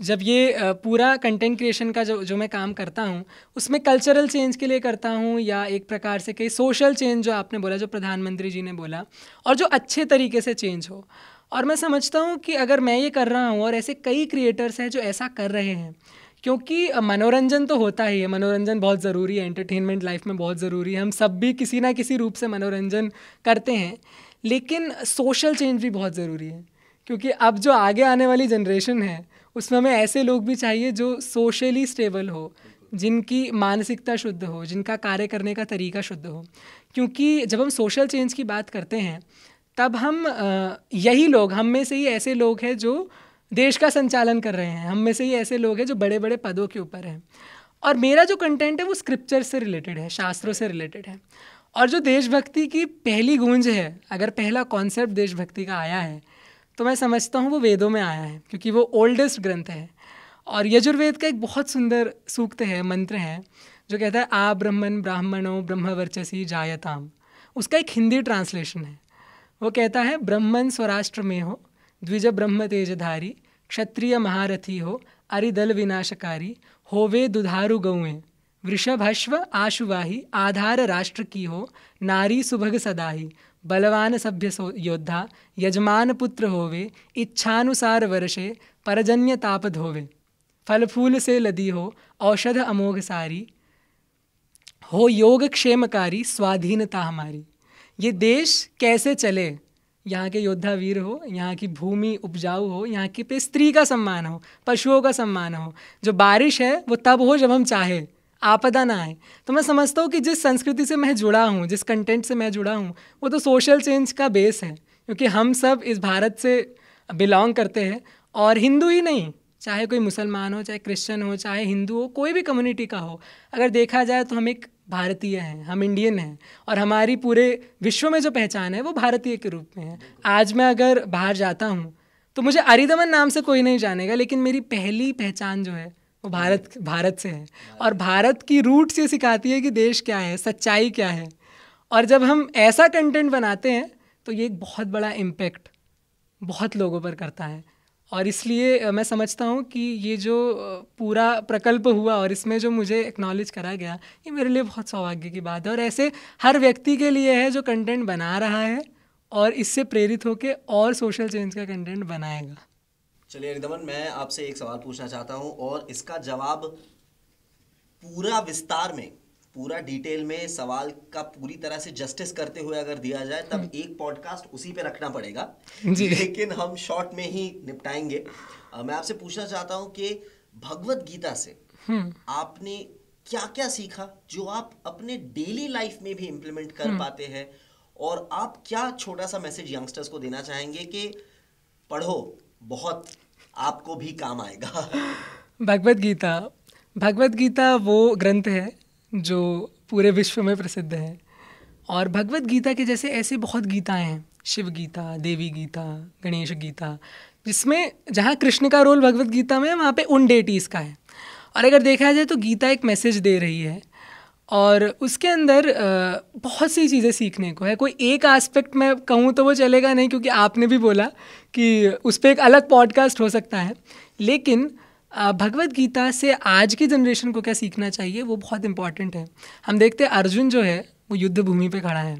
जब ये पूरा कंटेंट क्रिएशन का जो जो मैं काम करता हूँ उसमें कल्चरल चेंज के लिए करता हूँ या एक प्रकार से कई सोशल चेंज जो आपने बोला जो प्रधानमंत्री जी ने बोला और जो अच्छे तरीके से चेंज हो और मैं समझता हूँ कि अगर मैं ये कर रहा हूँ और ऐसे कई क्रिएटर्स हैं जो ऐसा कर रहे हैं क्योंकि मनोरंजन तो होता ही है मनोरंजन बहुत ज़रूरी है एंटरटेनमेंट लाइफ में बहुत ज़रूरी है हम सब भी किसी ना किसी रूप से मनोरंजन करते हैं लेकिन सोशल चेंज भी बहुत ज़रूरी है क्योंकि अब जो आगे आने वाली जनरेशन है उसमें हमें ऐसे लोग भी चाहिए जो सोशली स्टेबल हो जिनकी मानसिकता शुद्ध हो जिनका कार्य करने का तरीका शुद्ध हो क्योंकि जब हम सोशल चेंज की बात करते हैं तब हम यही लोग हम में से ही ऐसे लोग हैं जो देश का संचालन कर रहे हैं हम में से ही ऐसे लोग हैं जो बड़े बड़े पदों के ऊपर हैं और मेरा जो कंटेंट है वो स्क्रिप्चर से रिलेटेड है शास्त्रों से रिलेटेड है और जो देशभक्ति की पहली गूंज है अगर पहला कॉन्सेप्ट देशभक्ति का आया है तो मैं समझता हूँ वो वेदों में आया है क्योंकि वो ओल्डेस्ट ग्रंथ है और यजुर्वेद का एक बहुत सुंदर सूक्त है मंत्र है जो कहता है आ ब्रह्मन ब्राह्मणो ब्रह्मवर्चसी जायताम उसका एक हिंदी ट्रांसलेशन है वो कहता है ब्रह्मन स्वराष्ट्र में हो द्विज ब्रह्म तेजधारी क्षत्रिय महारथी हो अरिदल विनाशकारी होवे दुधारु गौएँ वृषभश्व आशुवाही आधार राष्ट्र की हो नारी सुभग सदाही बलवान सभ्य योद्धा यजमान पुत्र होवे इच्छानुसार वर्षे परजन्य ताप धोवे फल फूल से लदी हो औषध अमोघ सारी हो योग क्षेमकारी स्वाधीनता हमारी ये देश कैसे चले यहाँ के योद्धा वीर हो यहाँ की भूमि उपजाऊ हो यहाँ की पे स्त्री का सम्मान हो पशुओं का सम्मान हो जो बारिश है वो तब हो जब हम चाहें आपदा ना आए तो मैं समझता हूँ कि जिस संस्कृति से मैं जुड़ा हूँ जिस कंटेंट से मैं जुड़ा हूँ वो तो सोशल चेंज का बेस है क्योंकि हम सब इस भारत से बिलोंग करते हैं और हिंदू ही नहीं चाहे कोई मुसलमान हो चाहे क्रिश्चियन हो चाहे हिंदू हो कोई भी कम्युनिटी का हो अगर देखा जाए तो हम एक भारतीय हैं हम इंडियन हैं और हमारी पूरे विश्व में जो पहचान है वो भारतीय के रूप में है आज मैं अगर बाहर जाता हूँ तो मुझे अरिदमन नाम से कोई नहीं जानेगा लेकिन मेरी पहली पहचान जो है वो भारत भारत से हैं और भारत की रूट से सिखाती है कि देश क्या है सच्चाई क्या है और जब हम ऐसा कंटेंट बनाते हैं तो ये एक बहुत बड़ा इम्पेक्ट बहुत लोगों पर करता है और इसलिए मैं समझता हूँ कि ये जो पूरा प्रकल्प हुआ और इसमें जो मुझे एक्नॉलेज करा गया ये मेरे लिए बहुत सौभाग्य की बात है और ऐसे हर व्यक्ति के लिए है जो कंटेंट बना रहा है और इससे प्रेरित होकर और सोशल चेंज का कंटेंट बनाएगा चलिए रिदमन मैं आपसे एक सवाल पूछना चाहता हूँ और इसका जवाब पूरा विस्तार में पूरा डिटेल में सवाल का पूरी तरह से जस्टिस करते हुए अगर दिया जाए तब हम्म। एक पॉडकास्ट उसी पे रखना पड़ेगा जी लेकिन हम शॉर्ट में ही निपटाएंगे मैं आपसे पूछना चाहता हूँ कि भगवत गीता से हम्म। आपने क्या क्या सीखा जो आप अपने डेली लाइफ में भी इम्प्लीमेंट कर हम्म। पाते हैं और आप क्या छोटा सा मैसेज यंगस्टर्स को देना चाहेंगे कि पढ़ो बहुत आपको भी काम आएगा भगवत गीता भगवत गीता वो ग्रंथ है जो पूरे विश्व में प्रसिद्ध है और भगवत गीता के जैसे ऐसे बहुत गीताएं हैं शिव गीता देवी गीता गणेश गीता जिसमें जहाँ कृष्ण का रोल भगवत गीता में है वहाँ पे उन डेटीज़ का है और अगर देखा जाए तो गीता एक मैसेज दे रही है और उसके अंदर बहुत सी चीज़ें सीखने को है कोई एक एस्पेक्ट मैं कहूँ तो वो चलेगा नहीं क्योंकि आपने भी बोला कि उस पर एक अलग पॉडकास्ट हो सकता है लेकिन भगवत गीता से आज की जनरेशन को क्या सीखना चाहिए वो बहुत इम्पॉर्टेंट है हम देखते हैं अर्जुन जो है वो युद्ध भूमि पे खड़ा है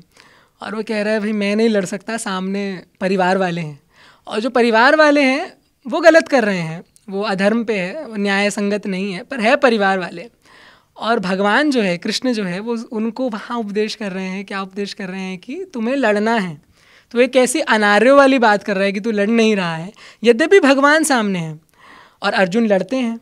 और वो कह रहा है भाई मैं नहीं लड़ सकता सामने परिवार वाले हैं और जो परिवार वाले हैं वो गलत कर रहे हैं वो अधर्म पे है वो न्याय संगत नहीं है पर है परिवार वाले और भगवान जो है कृष्ण जो है वो उनको वहाँ उपदेश कर रहे हैं क्या उपदेश कर रहे हैं कि तुम्हें लड़ना है तो एक ऐसी अनार्यों वाली बात कर रहा है कि तू लड़ नहीं रहा है यद्यपि भगवान सामने हैं और अर्जुन लड़ते हैं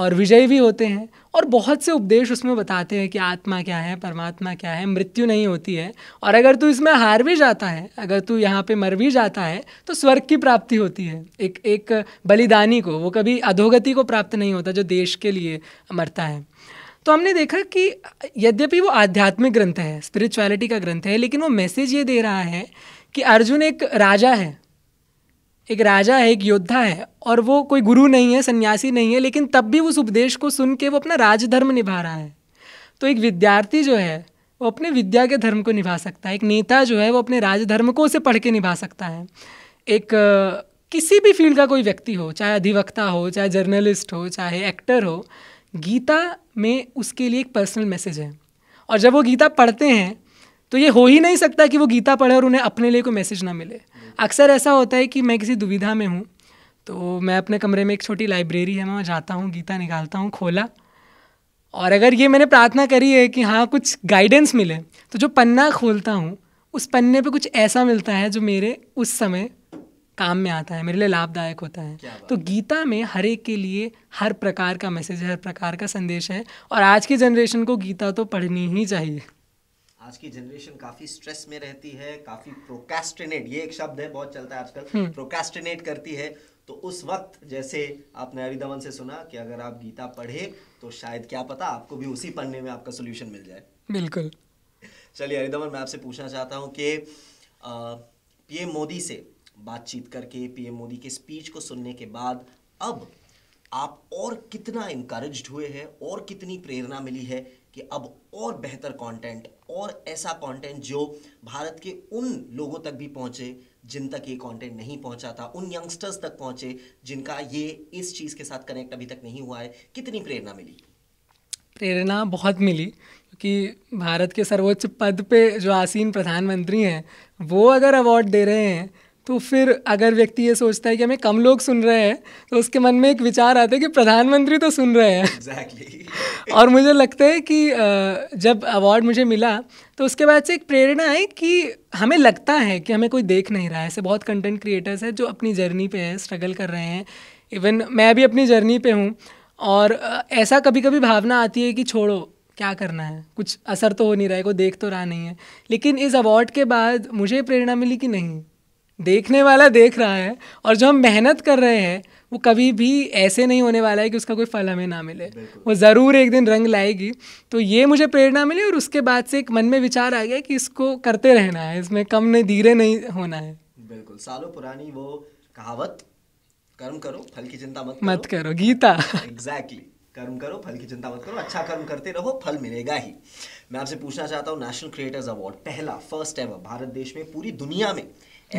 और विजय भी होते हैं और बहुत से उपदेश उसमें बताते हैं कि आत्मा क्या है परमात्मा क्या है मृत्यु नहीं होती है और अगर तू इसमें हार भी जाता है अगर तू यहाँ पे मर भी जाता है तो स्वर्ग की प्राप्ति होती है एक एक बलिदानी को वो कभी अधोगति को प्राप्त नहीं होता जो देश के लिए मरता है तो हमने देखा कि यद्यपि वो आध्यात्मिक ग्रंथ है स्पिरिचुअलिटी का ग्रंथ है लेकिन वो मैसेज ये दे रहा है कि अर्जुन एक राजा है एक राजा है एक योद्धा है और वो कोई गुरु नहीं है सन्यासी नहीं है लेकिन तब भी उस उपदेश को सुन के वो अपना राजधर्म निभा रहा है तो एक विद्यार्थी जो है वो अपने विद्या के धर्म को निभा सकता है एक नेता जो है वो अपने राजधर्म को उसे पढ़ के निभा सकता है एक किसी भी फील्ड का कोई व्यक्ति हो चाहे अधिवक्ता हो चाहे जर्नलिस्ट हो चाहे एक्टर हो गीता में उसके लिए एक पर्सनल मैसेज है और जब वो गीता पढ़ते हैं तो ये हो ही नहीं सकता कि वो गीता पढ़े और उन्हें अपने लिए कोई मैसेज ना मिले अक्सर ऐसा होता है कि मैं किसी दुविधा में हूँ तो मैं अपने कमरे में एक छोटी लाइब्रेरी है मैं वहाँ जाता हूँ गीता निकालता हूँ खोला और अगर ये मैंने प्रार्थना करी है कि हाँ कुछ गाइडेंस मिले तो जो पन्ना खोलता हूँ उस पन्ने पे कुछ ऐसा मिलता है जो मेरे उस समय काम में आता है मेरे लिए लाभदायक होता है तो गीता में हर एक के लिए हर प्रकार का मैसेज हर प्रकार का संदेश है और आज की जनरेशन को गीता तो पढ़नी ही चाहिए आज की जनरेशन काफी स्ट्रेस में रहती है काफी प्रोकेस्टिनेट ये एक शब्द है बहुत चलता है आजकल हम्म। प्रोकेस्टिनेट करती है तो उस वक्त जैसे आपने अरिदमन से सुना कि अगर आप गीता पढ़े तो शायद क्या पता आपको भी उसी पढ़ने में आपका सोल्यूशन मिल जाए बिल्कुल चलिए अरिदमन मैं आपसे पूछना चाहता हूँ कि पीएम मोदी से बातचीत करके पीएम मोदी के स्पीच को सुनने के बाद अब आप और कितना इंकरेज हुए हैं और कितनी प्रेरणा मिली है कि अब और बेहतर कंटेंट और ऐसा कंटेंट जो भारत के उन लोगों तक भी पहुंचे जिन तक ये कंटेंट नहीं पहुंचा था उन यंगस्टर्स तक पहुंचे जिनका ये इस चीज़ के साथ कनेक्ट अभी तक नहीं हुआ है कितनी प्रेरणा मिली प्रेरणा बहुत मिली क्योंकि भारत के सर्वोच्च पद पे जो आसीन प्रधानमंत्री हैं वो अगर अवार्ड दे रहे हैं तो फिर अगर व्यक्ति ये सोचता है कि हमें कम लोग सुन रहे हैं तो उसके मन में एक विचार आता है कि प्रधानमंत्री तो सुन रहे हैं exactly. [laughs] और मुझे लगता है कि जब अवार्ड मुझे मिला तो उसके बाद से एक प्रेरणा आई कि हमें लगता है कि हमें कोई देख नहीं रहा है ऐसे बहुत कंटेंट क्रिएटर्स हैं जो अपनी जर्नी पे हैं स्ट्रगल कर रहे हैं इवन मैं भी अपनी जर्नी पे हूँ और ऐसा कभी कभी भावना आती है कि छोड़ो क्या करना है कुछ असर तो हो नहीं रहा है कोई देख तो रहा नहीं है लेकिन इस अवार्ड के बाद मुझे प्रेरणा मिली कि नहीं देखने वाला देख रहा है और जो हम मेहनत कर रहे हैं वो कभी भी ऐसे नहीं होने वाला है कि उसका कोई फल हमें ना मिले वो ज़रूर एक दिन रंग लाएगी तो ये मुझे प्रेरणा मिली और उसके बाद से एक मन में विचार आ गया कि इसको करते रहना है इसमें कम नहीं धीरे नहीं होना है बिल्कुल सालों पुरानी वो कहावत कर्म करो फल की चिंता मत करो। मत करो गीता एग्जैक्टली कर्म करो फल की चिंता मत करो अच्छा कर्म करते रहो फल मिलेगा ही मैं आपसे पूछना चाहता हूँ नेशनल क्रिएटर्स अवार्ड पहला फर्स्ट एवर भारत देश में पूरी दुनिया में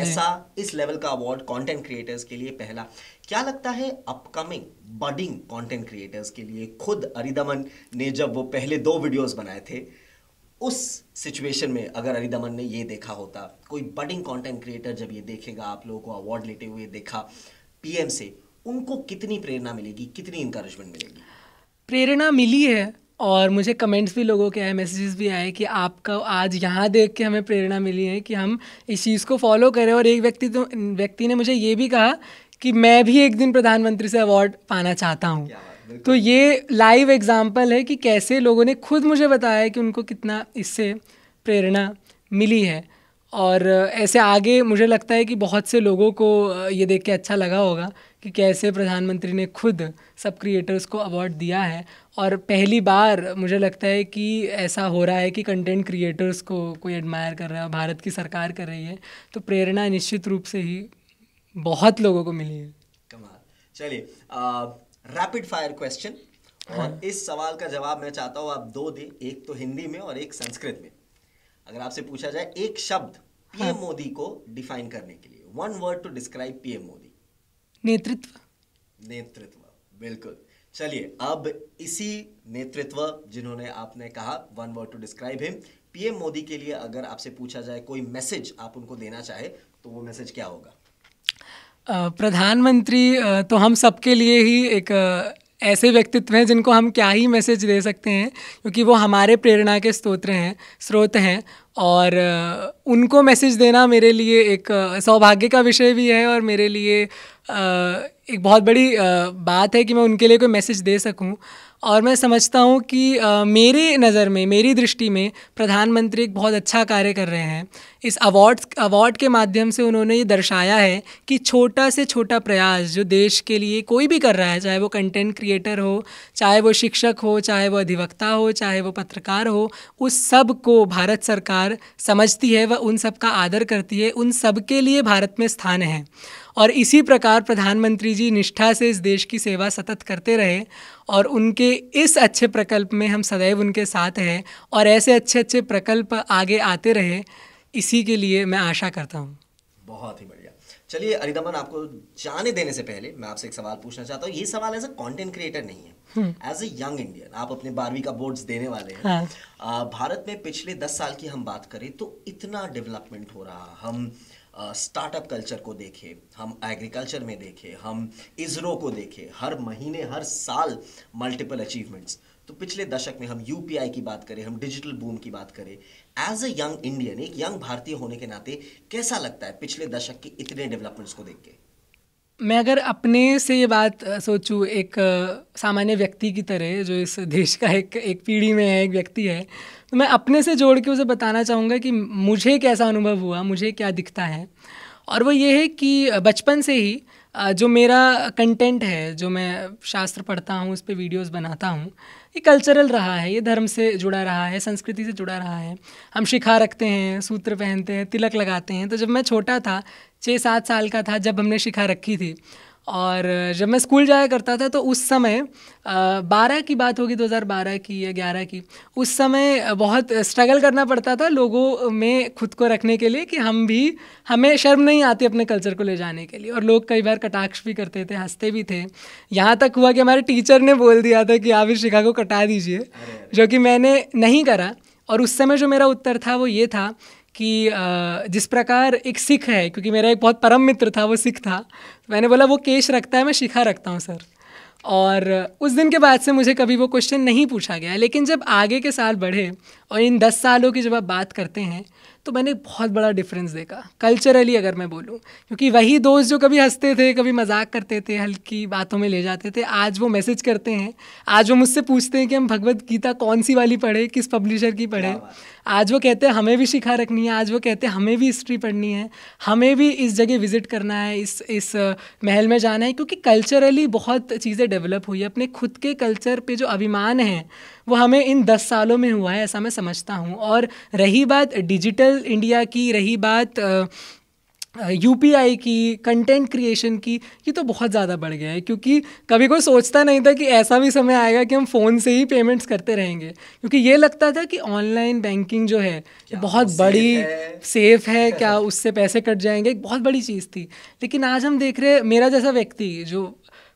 ऐसा इस लेवल का अवार्ड कंटेंट क्रिएटर्स के लिए पहला क्या लगता है अपकमिंग बडिंग कंटेंट क्रिएटर्स के लिए खुद अरिदमन ने जब वो पहले दो वीडियोस बनाए थे उस सिचुएशन में अगर अरिदमन ने ये देखा होता कोई बडिंग कंटेंट क्रिएटर जब ये देखेगा आप लोगों को अवार्ड लेते हुए देखा पीएम से उनको कितनी प्रेरणा मिलेगी कितनी इंकरेजमेंट मिलेगी प्रेरणा मिली है और मुझे कमेंट्स भी लोगों के आए मैसेजेस भी आए कि आपका आज यहाँ देख के हमें प्रेरणा मिली है कि हम इस चीज़ को फॉलो करें और एक व्यक्ति तो व्यक्ति ने मुझे ये भी कहा कि मैं भी एक दिन प्रधानमंत्री से अवार्ड पाना चाहता हूँ तो ये लाइव एग्जाम्पल है कि कैसे लोगों ने खुद मुझे बताया कि उनको कितना इससे प्रेरणा मिली है और ऐसे आगे मुझे लगता है कि बहुत से लोगों को ये देख के अच्छा लगा होगा कि कैसे प्रधानमंत्री ने खुद सब क्रिएटर्स को अवार्ड दिया है और पहली बार मुझे लगता है कि ऐसा हो रहा है कि कंटेंट क्रिएटर्स को कोई एडमायर कर रहा है भारत की सरकार कर रही है तो प्रेरणा निश्चित रूप से ही बहुत लोगों को मिली है कमाल चलिए रैपिड फायर क्वेश्चन और हाँ। इस सवाल का जवाब मैं चाहता हूँ आप दो दें एक तो हिंदी में और एक संस्कृत में अगर आपसे पूछा जाए एक शब्द हाँ। पीएम मोदी को डिफाइन करने के लिए one word to describe PM Modi नेतृत्व नेतृत्व बिल्कुल चलिए अब इसी नेतृत्व जिन्होंने आपने कहा one word to describe him PM Modi के लिए अगर आपसे पूछा जाए कोई मैसेज आप उनको देना चाहे तो वो मैसेज क्या होगा प्रधानमंत्री तो हम सबके लिए ही एक ऐसे व्यक्तित्व हैं जिनको हम क्या ही मैसेज दे सकते हैं क्योंकि वो हमारे प्रेरणा के स्रोत हैं स्रोत हैं और उनको मैसेज देना मेरे लिए एक सौभाग्य का विषय भी है और मेरे लिए एक बहुत बड़ी बात है कि मैं उनके लिए कोई मैसेज दे सकूं और मैं समझता हूँ कि मेरी नज़र में मेरी दृष्टि में प्रधानमंत्री एक बहुत अच्छा कार्य कर रहे हैं इस अवार्ड अवार्ड के माध्यम से उन्होंने ये दर्शाया है कि छोटा से छोटा प्रयास जो देश के लिए कोई भी कर रहा है चाहे वो कंटेंट क्रिएटर हो चाहे वो शिक्षक हो चाहे वो अधिवक्ता हो चाहे वो पत्रकार हो उस सब को भारत सरकार समझती है वह उन सब का आदर करती है उन सब के लिए भारत में स्थान है और इसी प्रकार प्रधानमंत्री जी निष्ठा से इस देश की सेवा सतत करते रहे और उनके इस अच्छे प्रकल्प में हम सदैव उनके साथ हैं और ऐसे अच्छे अच्छे प्रकल्प आगे आते रहे इसी के लिए मैं आशा करता हूँ बहुत ही बढ़िया चलिए अरिदमन आपको जाने देने से पहले मैं आपसे एक सवाल पूछना चाहता हूँ ये सवाल एज अ कॉन्टेंट क्रिएटर नहीं है एज ए यंग इंडियन आप अपने बारहवीं का बोर्ड देने वाले हैं हाँ। भारत में पिछले दस साल की हम बात करें तो इतना डेवलपमेंट हो रहा हम स्टार्टअप कल्चर को देखें हम एग्रीकल्चर में देखें हम इसरो को देखें हर महीने हर साल मल्टीपल अचीवमेंट्स तो पिछले दशक में हम यूपीआई की बात करें हम डिजिटल बूम की बात करें एज अ यंग इंडियन एक यंग भारतीय होने के नाते कैसा लगता है पिछले दशक के इतने डेवलपमेंट्स को देख के मैं अगर अपने से ये बात सोचूं एक सामान्य व्यक्ति की तरह जो इस देश का एक एक पीढ़ी में है एक व्यक्ति है तो मैं अपने से जोड़ के उसे बताना चाहूँगा कि मुझे कैसा अनुभव हुआ मुझे क्या दिखता है और वो ये है कि बचपन से ही जो मेरा कंटेंट है जो मैं शास्त्र पढ़ता हूँ उस पर वीडियोज़ बनाता हूँ ये कल्चरल रहा है ये धर्म से जुड़ा रहा है संस्कृति से जुड़ा रहा है हम शिखा रखते हैं सूत्र पहनते हैं तिलक लगाते हैं तो जब मैं छोटा था छः सात साल का था जब हमने शिखा रखी थी और जब मैं स्कूल जाया करता था तो उस समय बारह की बात होगी 2012 की या ग्यारह की उस समय बहुत स्ट्रगल करना पड़ता था लोगों में खुद को रखने के लिए कि हम भी हमें शर्म नहीं आती अपने कल्चर को ले जाने के लिए और लोग कई बार कटाक्ष भी करते थे हंसते भी थे यहाँ तक हुआ कि हमारे टीचर ने बोल दिया था कि आप इस शिखा को कटा दीजिए जो कि मैंने नहीं करा और उस समय जो मेरा उत्तर था वो ये था कि जिस प्रकार एक सिख है क्योंकि मेरा एक बहुत परम मित्र था वो सिख था तो मैंने बोला वो केश रखता है मैं शिखा रखता हूँ सर और उस दिन के बाद से मुझे कभी वो क्वेश्चन नहीं पूछा गया लेकिन जब आगे के साल बढ़े और इन दस सालों की जब आप बात करते हैं तो मैंने बहुत बड़ा डिफरेंस देखा कल्चरली अगर मैं बोलूँ क्योंकि वही दोस्त जो कभी हंसते थे कभी मजाक करते थे हल्की बातों में ले जाते थे आज वो मैसेज करते हैं आज वो मुझसे पूछते हैं कि हम भगवत गीता कौन सी वाली पढ़े किस पब्लिशर की पढ़े आज वो कहते हैं हमें भी शिखा रखनी है आज वो कहते हैं हमें भी हिस्ट्री पढ़नी है हमें भी इस जगह विजिट करना है इस इस महल में जाना है क्योंकि कल्चरली बहुत चीज़ें डेवलप हुई है अपने खुद के कल्चर पे जो अभिमान है वो हमें इन दस सालों में हुआ है ऐसा मैं समझता हूँ और रही बात डिजिटल इंडिया की रही बात आ, यू की कंटेंट क्रिएशन की ये तो बहुत ज़्यादा बढ़ गया है क्योंकि कभी कोई सोचता नहीं था कि ऐसा भी समय आएगा कि हम फ़ोन से ही पेमेंट्स करते रहेंगे क्योंकि ये लगता था कि ऑनलाइन बैंकिंग जो है बहुत बड़ी है? सेफ है क्या [laughs] उससे पैसे कट जाएंगे एक बहुत बड़ी चीज़ थी लेकिन आज हम देख रहे मेरा जैसा व्यक्ति जो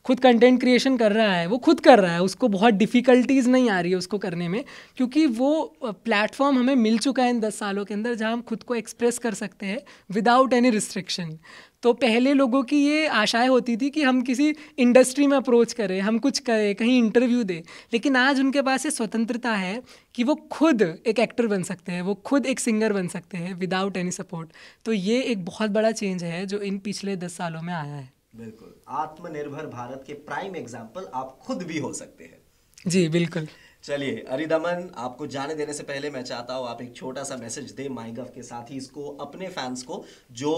खुद कंटेंट क्रिएशन कर रहा है वो खुद कर रहा है उसको बहुत डिफ़िकल्टीज़ नहीं आ रही है उसको करने में क्योंकि वो प्लेटफॉर्म हमें मिल चुका है इन दस सालों के अंदर जहाँ हम खुद को एक्सप्रेस कर सकते हैं विदाउट एनी रिस्ट्रिक्शन तो पहले लोगों की ये आशाएं होती थी कि हम किसी इंडस्ट्री में अप्रोच करें हम कुछ करें कहीं इंटरव्यू दें लेकिन आज उनके पास ये स्वतंत्रता है कि वो खुद एक एक्टर बन सकते हैं वो खुद एक सिंगर बन सकते हैं विदाउट एनी सपोर्ट तो ये एक बहुत बड़ा चेंज है जो इन पिछले दस सालों में आया है बिल्कुल आत्मनिर्भर भारत के प्राइम एग्जाम्पल आप खुद भी हो सकते हैं जी बिल्कुल चलिए अरिदमन आपको जाने देने से पहले मैं चाहता हूँ आप एक छोटा सा मैसेज दें माइगव के साथ ही इसको अपने फैंस को जो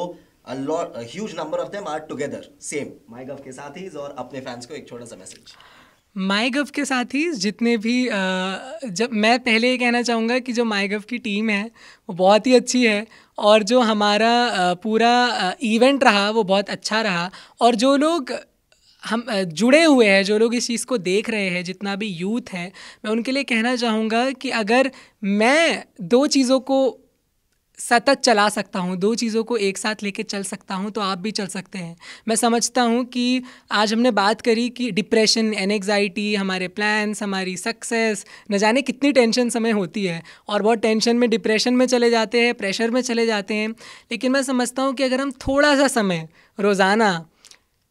huge number of them are together same MyGov के साथ ही और अपने फैंस को एक छोटा सा मैसेज माई गव के साथ ही जितने भी जब मैं पहले ये कहना चाहूँगा कि जो माई गव की टीम है वो बहुत ही अच्छी है और जो हमारा पूरा इवेंट रहा वो बहुत अच्छा रहा और जो लोग हम जुड़े हुए हैं जो लोग इस चीज़ को देख रहे हैं जितना भी यूथ है मैं उनके लिए कहना चाहूँगा कि अगर मैं दो चीज़ों को सतत चला सकता हूँ दो चीज़ों को एक साथ लेके चल सकता हूँ तो आप भी चल सकते हैं मैं समझता हूँ कि आज हमने बात करी कि डिप्रेशन एनेग्जाइटी हमारे प्लान्स हमारी सक्सेस न जाने कितनी टेंशन समय होती है और बहुत टेंशन में डिप्रेशन में चले जाते हैं प्रेशर में चले जाते हैं लेकिन मैं समझता हूँ कि अगर हम थोड़ा सा समय रोज़ाना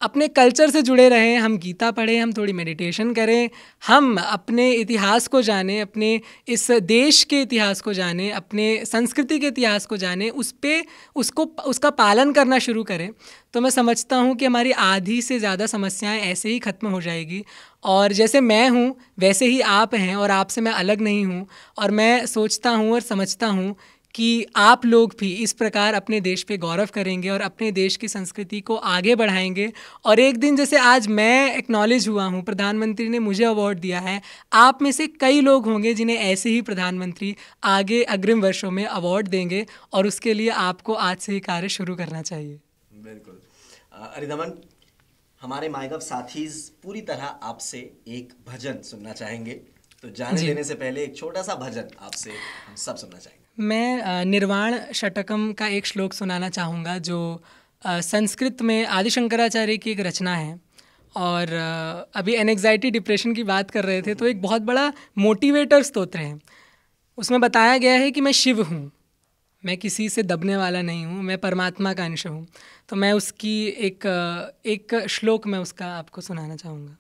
अपने कल्चर से जुड़े रहें हम गीता पढ़ें हम थोड़ी मेडिटेशन करें हम अपने इतिहास को जानें अपने इस देश के इतिहास को जानें अपने संस्कृति के इतिहास को जानें उस पर उसको उसका पालन करना शुरू करें तो मैं समझता हूँ कि हमारी आधी से ज़्यादा समस्याएं ऐसे ही ख़त्म हो जाएगी और जैसे मैं हूँ वैसे ही आप हैं और आपसे मैं अलग नहीं हूँ और मैं सोचता हूँ और समझता हूँ कि आप लोग भी इस प्रकार अपने देश पे गौरव करेंगे और अपने देश की संस्कृति को आगे बढ़ाएंगे और एक दिन जैसे आज मैं एक्नॉलेज हुआ हूँ प्रधानमंत्री ने मुझे अवार्ड दिया है आप में से कई लोग होंगे जिन्हें ऐसे ही प्रधानमंत्री आगे अग्रिम वर्षों में अवार्ड देंगे और उसके लिए आपको आज से ही कार्य शुरू करना चाहिए बिल्कुल अरिदमन हमारे माइगव साथीज पूरी तरह आपसे एक भजन सुनना चाहेंगे तो जाने देने से पहले एक छोटा सा भजन आपसे हम सब सुनना चाहेंगे मैं निर्वाण शटकम का एक श्लोक सुनाना चाहूँगा जो संस्कृत में आदि शंकराचार्य की एक रचना है और अभी एनग्जाइटी डिप्रेशन की बात कर रहे थे तो एक बहुत बड़ा मोटिवेटर स्तोत्र है उसमें बताया गया है कि मैं शिव हूँ मैं किसी से दबने वाला नहीं हूँ मैं परमात्मा का अंश हूँ तो मैं उसकी एक एक श्लोक मैं उसका आपको सुनाना चाहूँगा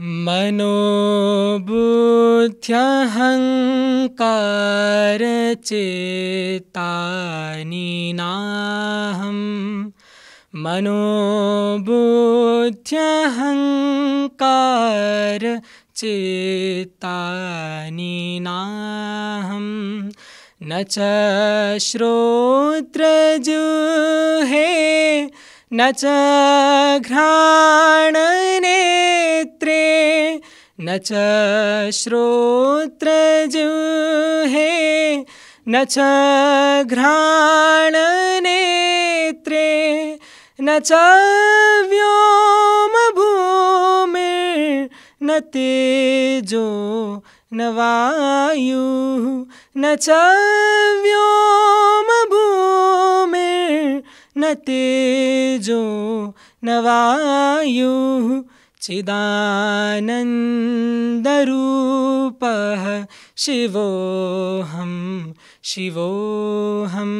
मनोबुध्यहङ्कारेता निनाहं मनोबुद्ध्यहङ्कारेतानिनाहं न च श्रोत्रजुहे न च घ्राणनेत्रे न च श्रोत्रजुहे न च घ्राणनेत्रे न च व्यों न तेजो न वायुः न च व्यों न तेजो न वायुः चिदानन्दरूपः शिवोऽहं शिवोऽहं हम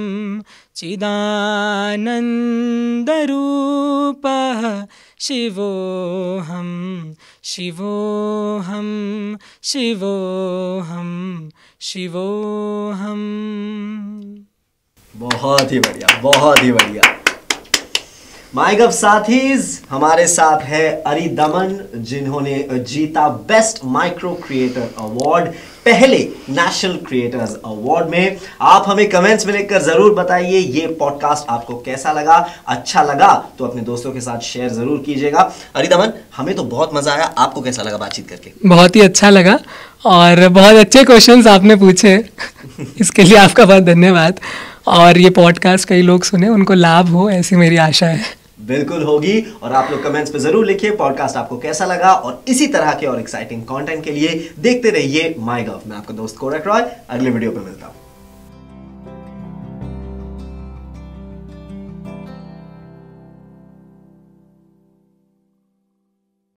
शिवोऽहं हम शिवोऽहं शिवोऽहम् बहुत ही बढ़िया बहुत ही बढ़िया माई गव साथीज हमारे साथ है अरि दमन जिन्होंने जीता बेस्ट माइक्रो क्रिएटर अवार्ड पहले नेशनल क्रिएटर्स अवार्ड में आप हमें कमेंट्स में लिखकर ज़रूर बताइए ये पॉडकास्ट आपको कैसा लगा अच्छा लगा तो अपने दोस्तों के साथ शेयर ज़रूर कीजिएगा अरे दमन हमें तो बहुत मज़ा आया आपको कैसा लगा बातचीत करके बहुत ही अच्छा लगा और बहुत अच्छे क्वेश्चंस आपने पूछे इसके लिए आपका बहुत धन्यवाद और ये पॉडकास्ट कई लोग सुने उनको लाभ हो ऐसी मेरी आशा है बिल्कुल होगी और आप लोग कमेंट्स पे जरूर लिखिए पॉडकास्ट आपको कैसा लगा और इसी तरह के और एक्साइटिंग कंटेंट के लिए देखते रहिए माय गव मैं आपका दोस्त कोडक रॉय अगले वीडियो पे मिलता हूँ